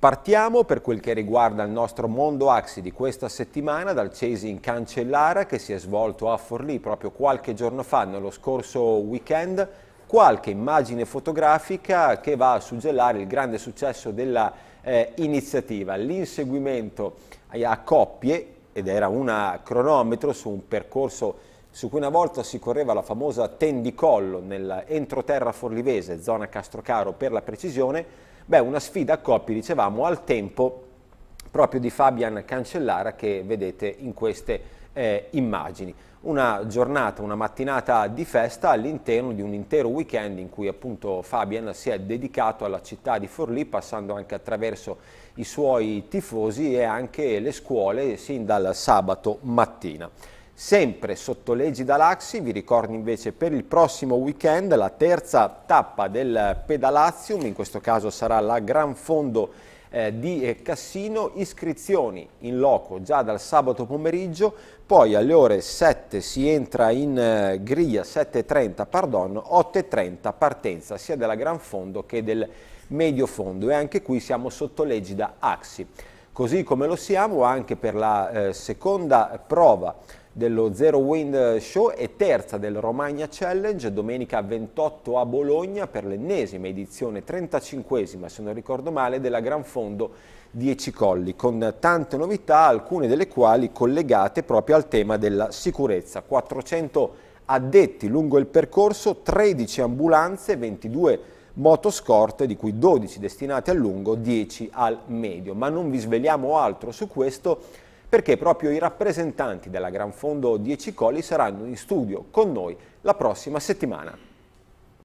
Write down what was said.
Partiamo per quel che riguarda il nostro mondo Axi di questa settimana dal Cesi in Cancellara che si è svolto a Forlì proprio qualche giorno fa, nello scorso weekend, qualche immagine fotografica che va a suggellare il grande successo dell'iniziativa, eh, l'inseguimento a coppie, ed era un cronometro su un percorso su cui una volta si correva la famosa tendicollo nell'entroterra forlivese, zona Castrocaro per la precisione, beh, una sfida a coppi, dicevamo, al tempo proprio di Fabian Cancellara che vedete in queste eh, immagini. Una giornata, una mattinata di festa all'interno di un intero weekend in cui appunto Fabian si è dedicato alla città di Forlì passando anche attraverso i suoi tifosi e anche le scuole sin dal sabato mattina sempre sotto l'egida Laxi, vi ricordo invece per il prossimo weekend la terza tappa del Pedalazium, in questo caso sarà la Gran Fondo eh, di eh, Cassino, iscrizioni in loco già dal sabato pomeriggio, poi alle ore 7 si entra in eh, griglia, 7.30, pardon, 8.30 partenza sia della Gran Fondo che del Medio Fondo e anche qui siamo sotto l'egida Axi. Così come lo siamo anche per la eh, seconda prova dello Zero Wind Show e terza del Romagna Challenge, domenica 28 a Bologna per l'ennesima edizione, 35esima se non ricordo male, della Gran Fondo 10 Colli, con tante novità, alcune delle quali collegate proprio al tema della sicurezza. 400 addetti lungo il percorso, 13 ambulanze, 22 motoscorte di cui 12 destinate al lungo, 10 al medio, ma non vi svegliamo altro su questo perché proprio i rappresentanti della Gran Fondo 10 Colli saranno in studio con noi la prossima settimana.